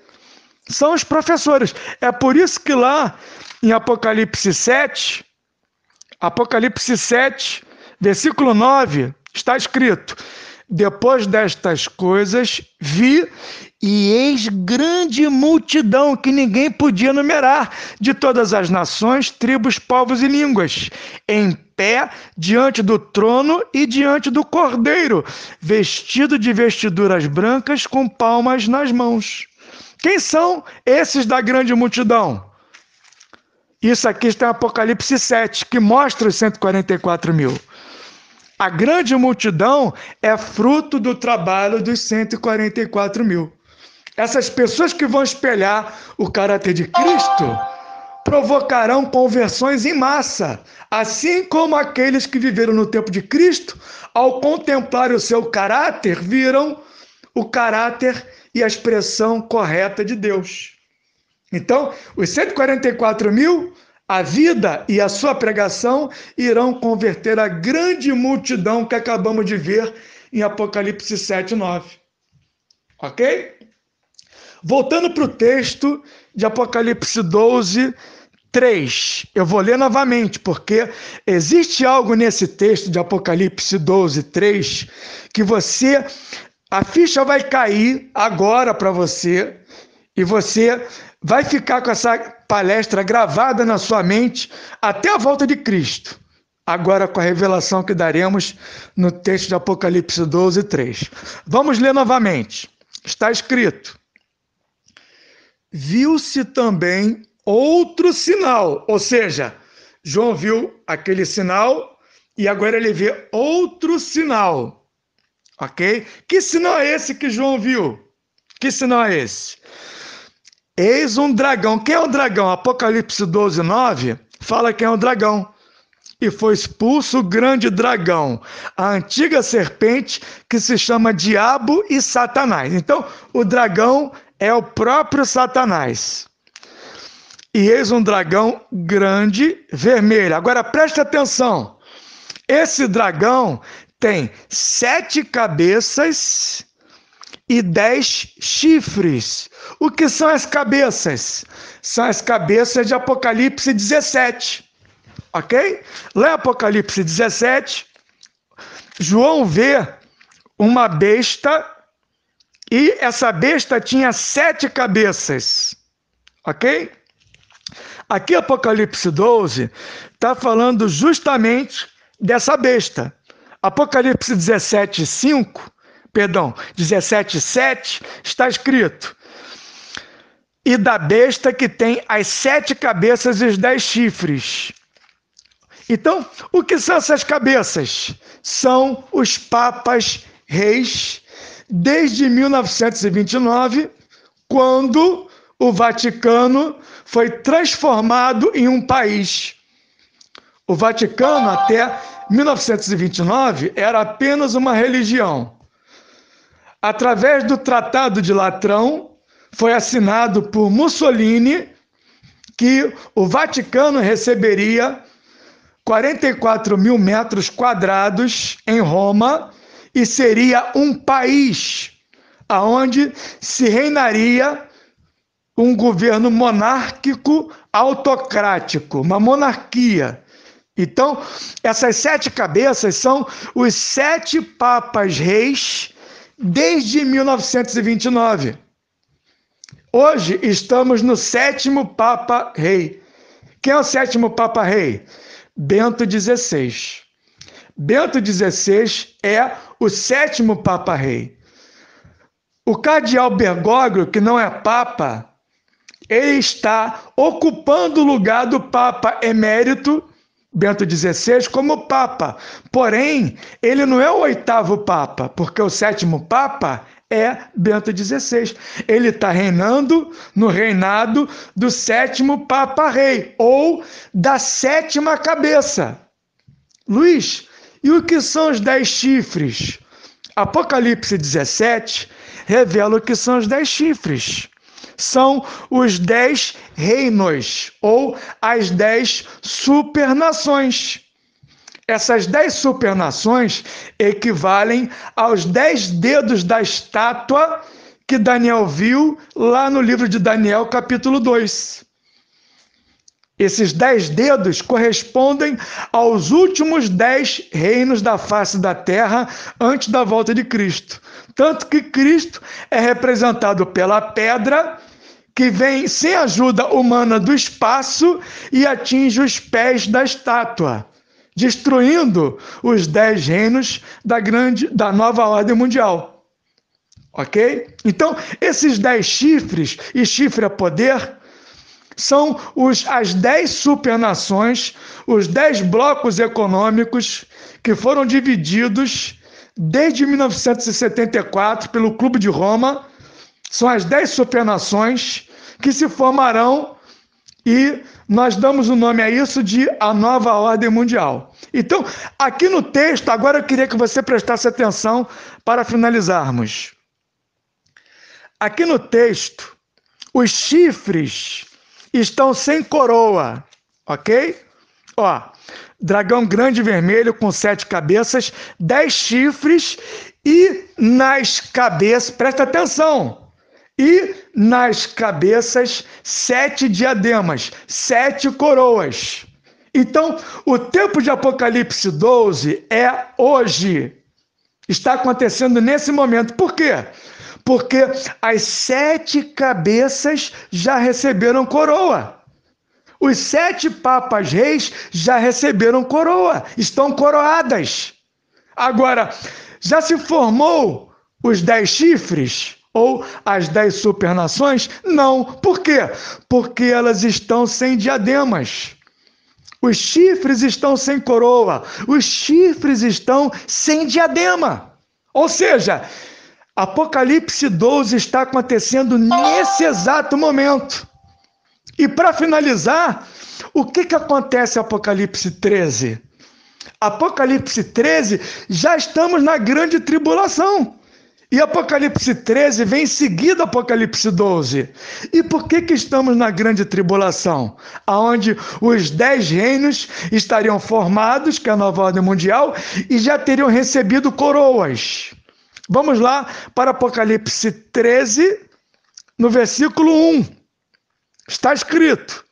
São os professores. É por isso que lá em Apocalipse 7, Apocalipse 7, versículo 9, está escrito: depois destas coisas, vi e eis grande multidão que ninguém podia numerar, de todas as nações, tribos, povos e línguas, em pé diante do trono e diante do cordeiro, vestido de vestiduras brancas com palmas nas mãos. Quem são esses da grande multidão? Isso aqui está em Apocalipse 7, que mostra os 144 mil. A grande multidão é fruto do trabalho dos 144 mil. Essas pessoas que vão espelhar o caráter de Cristo provocarão conversões em massa, assim como aqueles que viveram no tempo de Cristo, ao contemplar o seu caráter, viram o caráter e a expressão correta de Deus. Então, os 144 mil a vida e a sua pregação irão converter a grande multidão que acabamos de ver em Apocalipse 7, 9. Ok? Voltando para o texto de Apocalipse 12, 3. Eu vou ler novamente, porque existe algo nesse texto de Apocalipse 12, 3 que você. A ficha vai cair agora para você e você vai ficar com essa palestra gravada na sua mente até a volta de Cristo. Agora com a revelação que daremos no texto de Apocalipse 12, 3. Vamos ler novamente. Está escrito: Viu-se também outro sinal, ou seja, João viu aquele sinal e agora ele vê outro sinal. Ok? Que sinal é esse que João viu? Que sinal é esse? Eis um dragão. Quem é o dragão? Apocalipse 12, 9 fala quem é o dragão. E foi expulso o grande dragão, a antiga serpente que se chama Diabo e Satanás. Então, o dragão é o próprio Satanás. E eis um dragão grande, vermelho. Agora preste atenção: esse dragão tem sete cabeças e dez chifres. O que são as cabeças? São as cabeças de Apocalipse 17. Ok? Lá em Apocalipse 17, João vê uma besta e essa besta tinha sete cabeças. Ok? Aqui, Apocalipse 12, está falando justamente dessa besta. Apocalipse 17, 5, perdão, 17, 7, está escrito: e da besta que tem as sete cabeças e os dez chifres. Então, o que são essas cabeças? São os papas reis desde 1929, quando o Vaticano foi transformado em um país. O Vaticano, até 1929, era apenas uma religião. Através do Tratado de Latrão, foi assinado por Mussolini que o Vaticano receberia 44 mil metros quadrados em Roma e seria um país aonde se reinaria um governo monárquico autocrático, uma monarquia. Então, essas sete cabeças são os sete papas reis desde 1929. Hoje estamos no sétimo Papa Rei. Quem é o sétimo Papa Rei? Bento XVI. Bento XVI é o sétimo Papa Rei. O cardeal Bergoglio, que não é Papa, ele está ocupando o lugar do Papa emérito Bento XVI como Papa. Porém, ele não é o oitavo Papa, porque o sétimo Papa é Bento XVI. Ele está reinando no reinado do sétimo Papa-Rei, ou da sétima cabeça. Luiz, e o que são os dez chifres? Apocalipse 17 revela o que são os dez chifres. São os dez reinos, ou as dez supernações. Essas dez supernações equivalem aos dez dedos da estátua que Daniel viu lá no livro de Daniel, capítulo 2. Esses dez dedos correspondem aos últimos dez reinos da face da terra antes da volta de Cristo. Tanto que Cristo é representado pela pedra que vem sem ajuda humana do espaço e atinge os pés da estátua destruindo os dez reinos da, grande, da nova ordem mundial. Ok? Então, esses dez chifres, e chifre é poder, são os, as dez supernações, os dez blocos econômicos que foram divididos desde 1974 pelo Clube de Roma. São as dez supernações que se formarão e nós damos o nome a isso de a nova ordem mundial. Então, aqui no texto, agora eu queria que você prestasse atenção para finalizarmos. Aqui no texto, os chifres estão sem coroa, ok? Ó, dragão grande vermelho com sete cabeças, dez chifres e nas cabeças, presta atenção, e nas cabeças sete diademas, sete coroas. Então, o tempo de Apocalipse 12 é hoje. Está acontecendo nesse momento. Por quê? Porque as sete cabeças já receberam coroa. Os sete papas reis já receberam coroa, estão coroadas. Agora, já se formou os dez chifres? ou as dez supernações? Não. Por quê? Porque elas estão sem diademas. Os chifres estão sem coroa. Os chifres estão sem diadema. Ou seja, Apocalipse 12 está acontecendo nesse exato momento. E para finalizar, o que, que acontece em Apocalipse 13? Apocalipse 13, já estamos na grande tribulação. E Apocalipse 13 vem em seguida Apocalipse 12. E por que, que estamos na grande tribulação? Onde os dez reinos estariam formados, que é a nova ordem mundial, e já teriam recebido coroas. Vamos lá para Apocalipse 13, no versículo 1. Está escrito: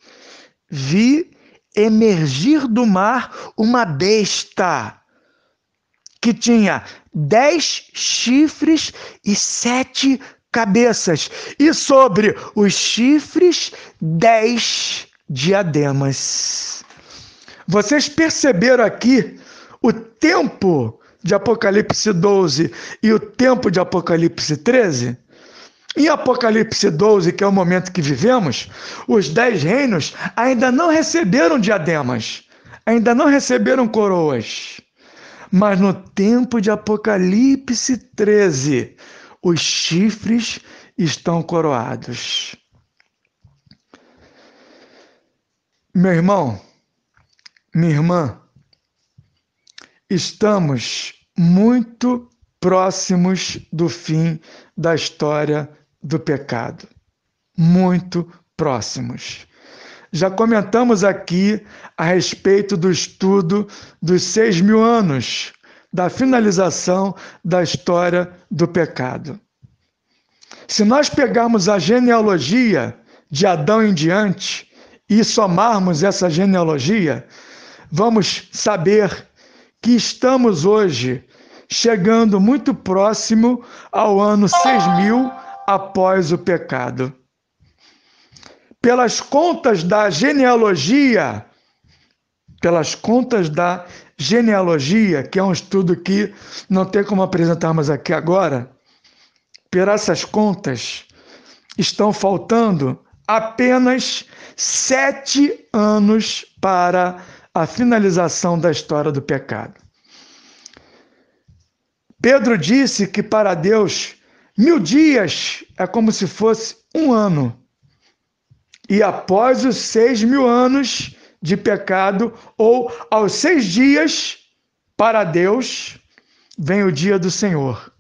Vi emergir do mar uma besta que tinha dez chifres e sete cabeças, e sobre os chifres, dez diademas. Vocês perceberam aqui o tempo de Apocalipse 12 e o tempo de Apocalipse 13? Em Apocalipse 12, que é o momento que vivemos, os dez reinos ainda não receberam diademas, ainda não receberam coroas. Mas no tempo de Apocalipse 13, os chifres estão coroados. Meu irmão, minha irmã, estamos muito próximos do fim da história do pecado. Muito próximos. Já comentamos aqui a respeito do estudo dos seis mil anos da finalização da história do pecado. Se nós pegarmos a genealogia de Adão em diante e somarmos essa genealogia, vamos saber que estamos hoje chegando muito próximo ao ano 6000 após o pecado. Pelas contas da genealogia pelas contas da genealogia, que é um estudo que não tem como apresentarmos aqui agora, por essas contas, estão faltando apenas sete anos para a finalização da história do pecado. Pedro disse que para Deus mil dias é como se fosse um ano. E após os seis mil anos, de pecado, ou aos seis dias, para Deus, vem o dia do Senhor.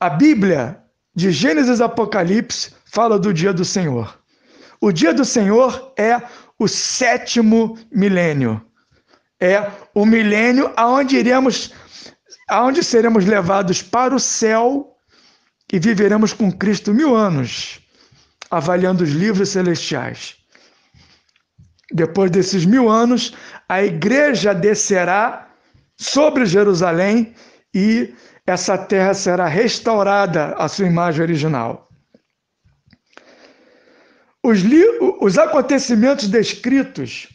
A Bíblia, de Gênesis Apocalipse, fala do dia do Senhor. O dia do Senhor é o sétimo milênio. É o milênio aonde iremos aonde seremos levados para o céu e viveremos com Cristo mil anos, avaliando os livros celestiais. Depois desses mil anos, a igreja descerá sobre Jerusalém e essa terra será restaurada à sua imagem original. Os, os acontecimentos descritos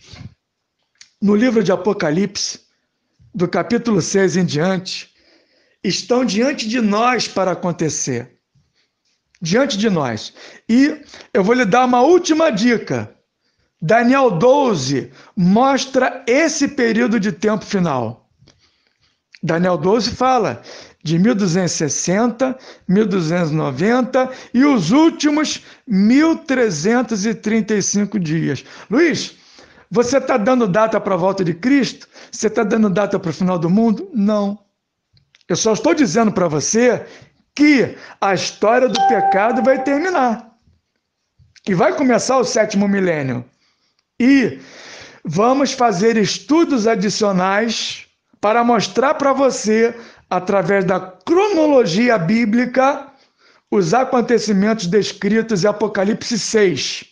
no livro de Apocalipse, do capítulo 6 em diante, estão diante de nós para acontecer. Diante de nós. E eu vou lhe dar uma última dica Daniel 12 mostra esse período de tempo final. Daniel 12 fala de 1260, 1290 e os últimos 1335 dias. Luiz, você está dando data para a volta de Cristo? Você está dando data para o final do mundo? Não. Eu só estou dizendo para você que a história do pecado vai terminar. E vai começar o sétimo milênio. E vamos fazer estudos adicionais para mostrar para você, através da cronologia bíblica, os acontecimentos descritos em Apocalipse 6,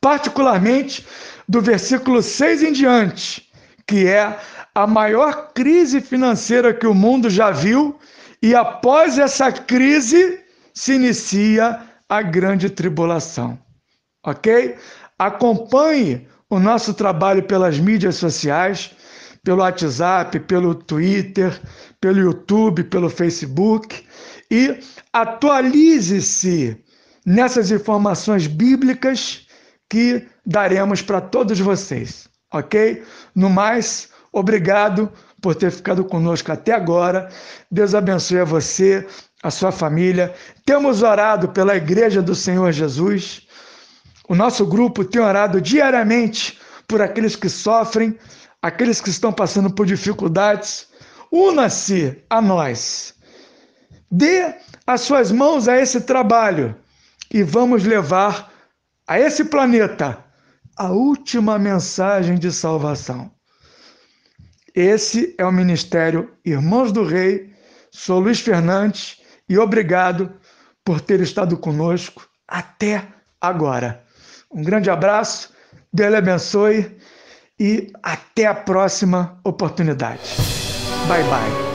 particularmente do versículo 6 em diante, que é a maior crise financeira que o mundo já viu, e após essa crise se inicia a grande tribulação. Ok? Acompanhe o nosso trabalho pelas mídias sociais, pelo WhatsApp, pelo Twitter, pelo YouTube, pelo Facebook e atualize-se nessas informações bíblicas que daremos para todos vocês, ok? No mais, obrigado por ter ficado conosco até agora. Deus abençoe a você, a sua família. Temos orado pela Igreja do Senhor Jesus o nosso grupo tem orado diariamente por aqueles que sofrem, aqueles que estão passando por dificuldades. Una-se a nós. Dê as suas mãos a esse trabalho e vamos levar a esse planeta a última mensagem de salvação. Esse é o Ministério Irmãos do Rei. Sou Luiz Fernandes e obrigado por ter estado conosco até agora. Um grande abraço, Deus lhe abençoe e até a próxima oportunidade. Bye bye.